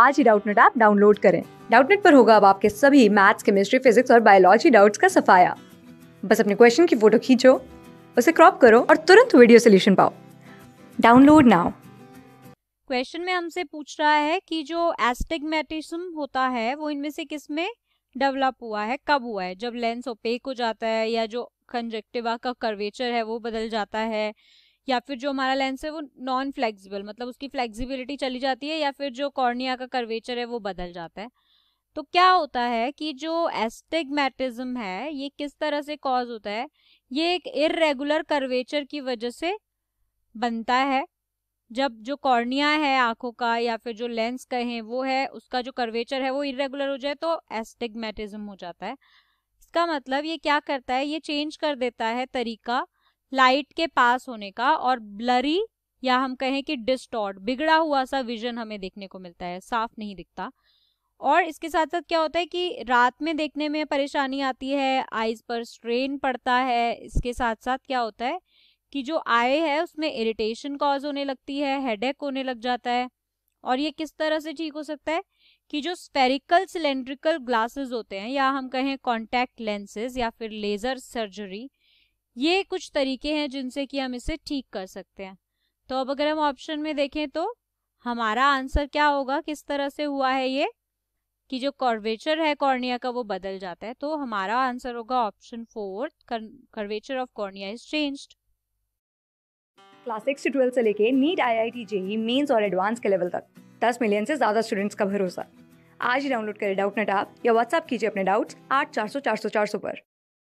आज ही Doubtnet app download करें डाउटनेट पर होगा अब आपके सभी मैथ्स केमिस्ट्री फिजिक्स और बायोलॉजी डाउट्स का सफाया बस अपने क्वेश्चन की फोटो खींचो उसे क्रॉप करो और तुरंत वीडियो सोल्यूशन पाओ डाउनलोड नाउ क्वेश्चन में हमसे पूछ रहा है कि जो एस्टिग्मेटिज्म होता है वो इनमें से किस में डेवलप हुआ है कब हुआ है जब लेंस ओपेक हो जाता है या जो कंजेक्टिवा का कर्वेचर है वो बदल जाता है या फिर जो हमारा लेंस है वो नॉन फ्लेक्सिबल मतलब उसकी फ्लेक्सिबिलिटी चली जाती है या फिर जो कॉर्निया का कर्वेचर है वो बदल जाता है तो क्या होता है कि जो एस्टिगमेटिज्म है ये किस तरह से कॉज होता है ये एक इरेगुलर कर्वेचर की वजह से बनता है जब जो कॉर्निया है आंखों का या फिर जो लेंस कहें वो है उसका जो कर्वेचर है वो इरेगुलर हो जाए तो एस्टिगमेटिज्म हो जाता है इसका मतलब ये क्या करता है ये चेंज कर देता है तरीका लाइट के पास होने का और ब्लरी या हम कहें कि डिस्टॉर्ड बिगड़ा हुआ सा विजन हमें देखने को मिलता है साफ नहीं दिखता और इसके साथ साथ क्या होता है कि रात में देखने में परेशानी आती है आईज पर स्ट्रेन पड़ता है इसके साथ साथ क्या होता है कि जो आय है उसमें इरिटेशन कॉज होने लगती है हेड होने लग जाता है और ये किस तरह से ठीक हो सकता है कि जो स्पेरिकल सिलेंड्रिकल ग्लासेस होते हैं या हम कहें कॉन्टैक्ट लेंसेज या फिर लेज़र सर्जरी ये कुछ तरीके हैं जिनसे कि हम इसे ठीक कर सकते हैं तो अब अगर हम ऑप्शन में देखें तो हमारा आंसर क्या होगा किस तरह से हुआ है ये कि जो कर्वेचर है कॉर्निया का वो बदल जाता है तो हमारा आंसर होगा option four curvature of cornea is changed class six से ट्वेल्थ से लेके NEET I I T JEE mains और एडवांस के लेवल तक दस मिलियन से ज्यादा स्टूडेंट्स का भरोसा आज ही डाउनलोड करें डाउट नेट आप या व्हाट्सअप कीजिए अपने डाउट्स आठ चार सौ चार सौ चार सौ पर